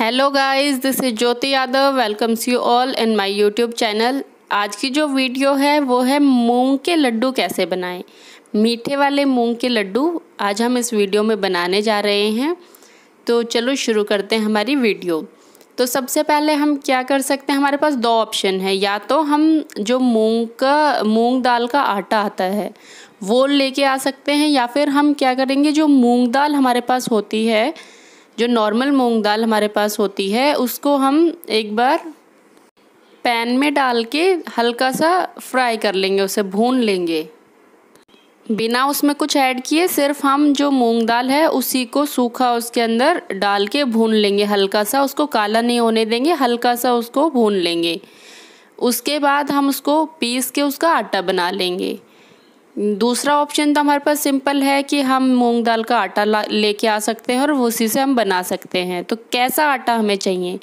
hello guys this is Jyoti Yadav welcomes you all in my YouTube channel आज की जो video है वो है मूंग के लड्डू कैसे बनाएं मीठे वाले मूंग के लड्डू आज हम इस वीडियो में बनाने जा रहे हैं तो चलो शुरू करते हैं हमारी वीडियो तो सबसे पहले हम क्या कर सकते हैं हमारे पास दो ऑप्शन है या तो हम जो मूंग का मूंग दाल का आटा आता है वो लेके आ सकते हैं या फिर हम क्या करेंगे जो मूंग दाल हमारे पास होती है जो नॉर्मल मूंग दाल हमारे पास होती है उसको हम एक बार पैन में डाल के हल्का सा फ्राई कर लेंगे उसे भून लेंगे बिना उसमें कुछ ऐड किए सिर्फ हम जो मूंग दाल है उसी को सूखा उसके अंदर डाल के भून लेंगे हल्का सा उसको काला नहीं होने देंगे हल्का सा उसको भून लेंगे उसके बाद हम उसको पीस के उसका आटा बना लेंगे दूसरा ऑप्शन तो हमारे पास सिंपल है कि हम मूंग दाल का आटा लेके आ सकते हैं और उसी से हम बना सकते हैं तो कैसा आटा हमें चाहिए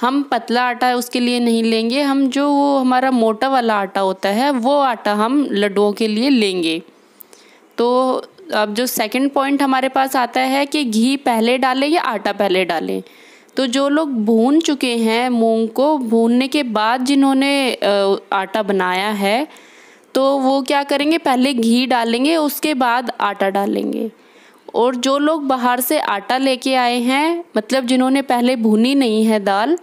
हम पतला आटा उसके लिए नहीं लेंगे हम जो वो हमारा मोटा वाला आटा होता है वो आटा हम लड्डुओं के लिए लेंगे तो अब जो सेकंड पॉइंट हमारे पास आता है कि घी पहले डालें या आटा पहले डालें तो जो लोग भून चुके हैं मूंग को भूनने के बाद जिन्होंने आटा बनाया है तो वो क्या करेंगे पहले घी डालेंगे उसके बाद आटा डालेंगे और जो लोग बाहर से आटा लेके आए हैं मतलब जिन्होंने पहले भुनी नहीं है दाल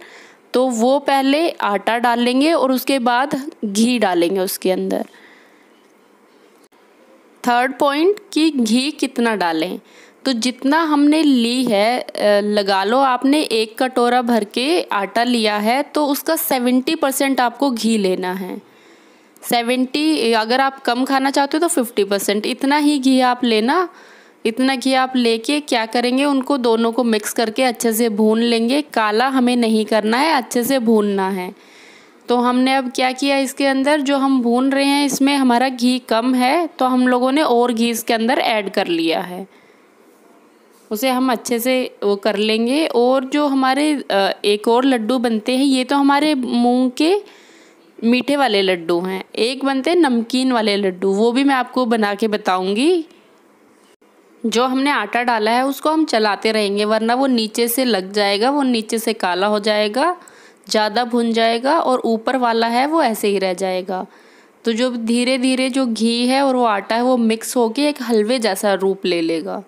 तो वो पहले आटा डालेंगे और उसके बाद घी डालेंगे उसके अंदर थर्ड पॉइंट कि घी कितना डालें तो जितना हमने ली है लगा लो आपने एक कटोरा भर के आटा लिया है तो उसका सेवेंटी परसेंट आपको घी लेना है सेवेंटी अगर आप कम खाना चाहते हो तो फिफ्टी परसेंट इतना ही घी आप लेना इतना घी आप लेके क्या करेंगे उनको दोनों को मिक्स करके अच्छे से भून लेंगे काला हमें नहीं करना है अच्छे से भूनना है तो हमने अब क्या किया इसके अंदर जो हम भून रहे हैं इसमें हमारा घी कम है तो हम लोगों ने और घी इसके अंदर ऐड कर लिया है उसे हम अच्छे से वो कर लेंगे और जो हमारे एक और लड्डू बनते हैं ये तो हमारे मूंग के मीठे वाले लड्डू हैं एक बनते हैं नमकीन वाले लड्डू वो भी मैं आपको बना के बताऊंगी जो हमने आटा डाला है उसको हम चलाते रहेंगे वरना वो नीचे से लग जाएगा वो नीचे से काला हो जाएगा ज़्यादा भुन जाएगा और ऊपर वाला है वो ऐसे ही रह जाएगा तो जो धीरे धीरे जो घी है और वो आटा है वो मिक्स होके एक हलवे जैसा रूप ले लेगा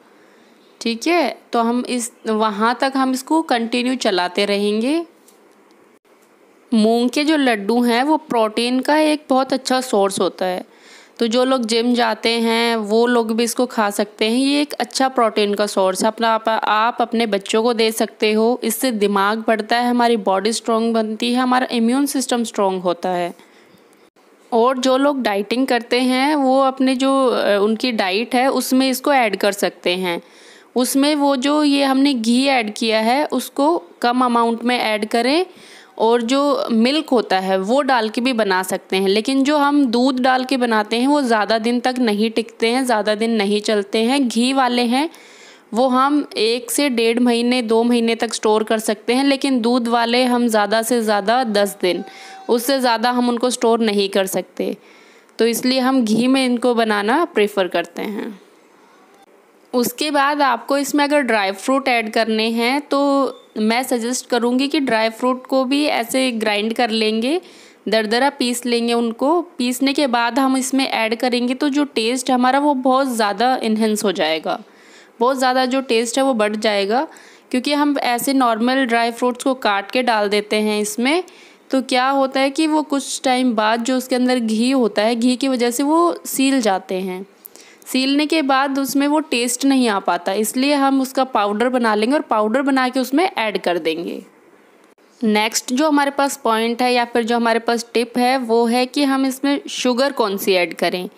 ठीक है तो हम इस वहाँ तक हम इसको कंटिन्यू चलाते रहेंगे मूंग के जो लड्डू हैं वो प्रोटीन का एक बहुत अच्छा सोर्स होता है तो जो लोग जिम जाते हैं वो लोग भी इसको खा सकते हैं ये एक अच्छा प्रोटीन का सोर्स है अपना आप, आप अपने बच्चों को दे सकते हो इससे दिमाग बढ़ता है हमारी बॉडी स्ट्रॉन्ग बनती है हमारा इम्यून सिस्टम स्ट्रॉन्ग होता है और जो लोग डाइटिंग करते हैं वो अपने जो उनकी डाइट है उसमें इसको ऐड कर सकते हैं उसमें वो जो ये हमने घी ऐड किया है उसको कम अमाउंट में ऐड करें और जो मिल्क होता है वो डाल के भी बना सकते हैं लेकिन जो हम दूध डाल के बनाते हैं वो ज़्यादा दिन तक नहीं टिकते हैं ज़्यादा दिन नहीं चलते हैं घी वाले हैं वो हम एक से डेढ़ महीने दो महीने तक स्टोर कर सकते हैं लेकिन दूध वाले हम ज़्यादा से ज़्यादा दस दिन उससे ज़्यादा हम उनको स्टोर नहीं कर सकते तो इसलिए हम घी में इनको बनाना प्रेफर करते हैं उसके बाद आपको इसमें अगर ड्राई फ्रूट ऐड करने हैं तो मैं सजेस्ट करूँगी कि ड्राई फ्रूट को भी ऐसे ग्राइंड कर लेंगे दरदरा पीस लेंगे उनको पीसने के बाद हम इसमें ऐड करेंगे तो जो टेस्ट हमारा वो बहुत ज़्यादा इन्हेंस हो जाएगा बहुत ज़्यादा जो टेस्ट है वो बढ़ जाएगा क्योंकि हम ऐसे नॉर्मल ड्राई फ्रूट्स को काट के डाल देते हैं इसमें तो क्या होता है कि वो कुछ टाइम बाद जो उसके अंदर घी होता है घी की वजह से वो सील जाते हैं सीलने के बाद उसमें वो टेस्ट नहीं आ पाता इसलिए हम उसका पाउडर बना लेंगे और पाउडर बना के उसमें ऐड कर देंगे नेक्स्ट जो हमारे पास पॉइंट है या फिर जो हमारे पास टिप है वो है कि हम इसमें शुगर कौन सी ऐड करें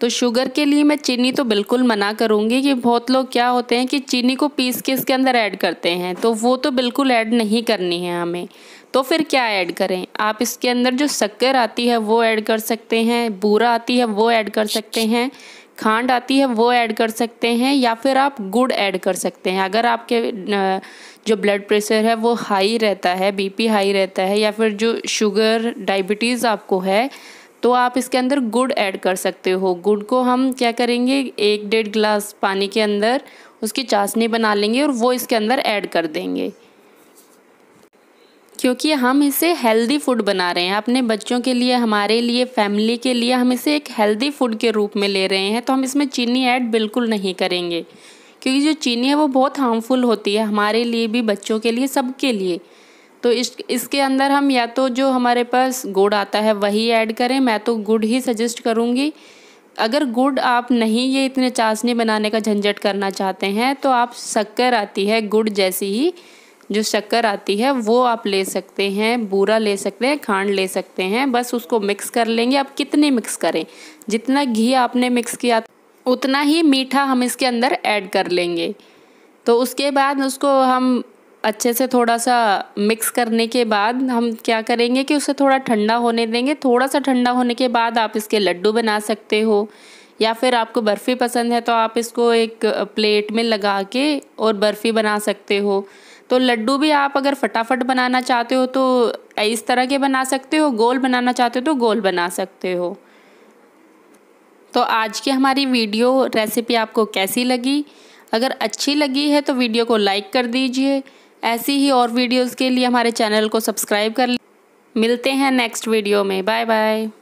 तो शुगर के लिए मैं चीनी तो बिल्कुल मना करूँगी कि बहुत लोग क्या होते हैं कि चीनी को पीस के इसके अंदर ऐड करते हैं तो वो तो बिल्कुल ऐड नहीं करनी है हमें तो फिर क्या ऐड करें आप इसके अंदर जो शक्कर आती है वो ऐड कर सकते हैं बूरा आती है वो ऐड कर सकते हैं खांड आती है वो ऐड कर सकते हैं या फिर आप गुड़ ऐड कर सकते हैं अगर आपके जो ब्लड प्रेशर है वो हाई रहता है बीपी हाई रहता है या फिर जो शुगर डायबिटीज़ आपको है तो आप इसके अंदर गुड़ ऐड कर सकते हो गुड़ को हम क्या करेंगे एक डेढ़ गिलास पानी के अंदर उसकी चाशनी बना लेंगे और वो इसके अंदर ऐड कर देंगे क्योंकि हम इसे हेल्दी फूड बना रहे हैं अपने बच्चों के लिए हमारे लिए फैमिली के लिए हम इसे एक हेल्दी फूड के रूप में ले रहे हैं तो हम इसमें चीनी ऐड बिल्कुल नहीं करेंगे क्योंकि जो चीनी है वो बहुत हार्मफुल होती है हमारे लिए भी बच्चों के लिए सबके लिए तो इस इसके अंदर हम या तो जो हमारे पास गुड़ आता है वही ऐड करें मैं तो गुड़ ही सजेस्ट करूँगी अगर गुड़ आप नहीं ये इतने चाशनी बनाने का झंझट करना चाहते हैं तो आप शक्कर आती है गुड़ जैसी ही जो शक्कर आती है वो आप ले सकते हैं बूरा ले सकते हैं खांड ले सकते हैं बस उसको मिक्स कर लेंगे आप कितनी मिक्स करें जितना घी आपने मिक्स किया उतना ही मीठा हम इसके अंदर ऐड कर लेंगे तो उसके बाद उसको हम अच्छे से थोड़ा सा मिक्स करने के बाद हम क्या करेंगे कि उसे थोड़ा ठंडा होने देंगे थोड़ा सा ठंडा होने के बाद आप इसके लड्डू बना सकते हो या फिर आपको बर्फ़ी पसंद है तो आप इसको एक प्लेट में लगा के और बर्फ़ी बना सकते हो तो लड्डू भी आप अगर फटाफट बनाना चाहते हो तो इस तरह के बना सकते हो गोल बनाना चाहते हो तो गोल बना सकते हो तो आज की हमारी वीडियो रेसिपी आपको कैसी लगी अगर अच्छी लगी है तो वीडियो को लाइक कर दीजिए ऐसी ही और वीडियोज़ के लिए हमारे चैनल को सब्सक्राइब कर मिलते हैं नेक्स्ट वीडियो में बाय बाय